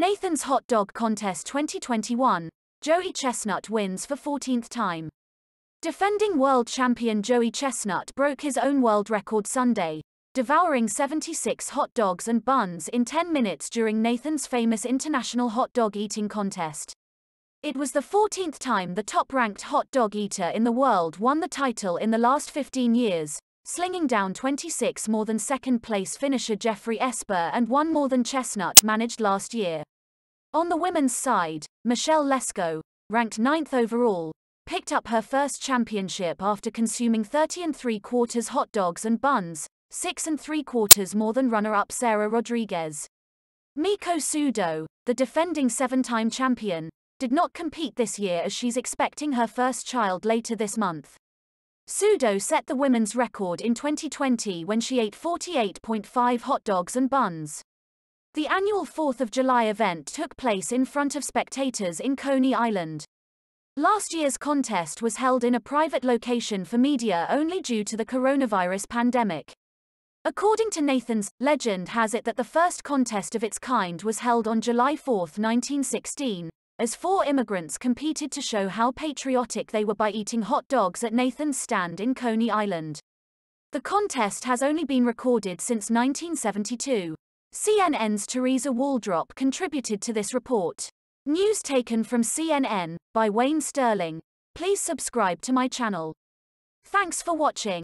Nathan's Hot Dog Contest 2021, Joey Chestnut wins for 14th time. Defending world champion Joey Chestnut broke his own world record Sunday, devouring 76 hot dogs and buns in 10 minutes during Nathan's famous International Hot Dog Eating Contest. It was the 14th time the top ranked hot dog eater in the world won the title in the last 15 years, slinging down 26 more than second place finisher Jeffrey Esper and one more than Chestnut managed last year. On the women's side, Michelle Lesko, ranked ninth overall, picked up her first championship after consuming 30 and 3 quarters hot dogs and buns, 6 and 3 quarters more than runner-up Sarah Rodriguez. Miko Sudo, the defending seven-time champion, did not compete this year as she's expecting her first child later this month. Sudo set the women's record in 2020 when she ate 48.5 hot dogs and buns. The annual 4th of July event took place in front of spectators in Coney Island. Last year's contest was held in a private location for media only due to the coronavirus pandemic. According to Nathan's, legend has it that the first contest of its kind was held on July 4, 1916, as four immigrants competed to show how patriotic they were by eating hot dogs at Nathan's stand in Coney Island. The contest has only been recorded since 1972. CNN's Teresa Waldrop contributed to this report. News taken from CNN by Wayne Sterling. Please subscribe to my channel. Thanks for watching.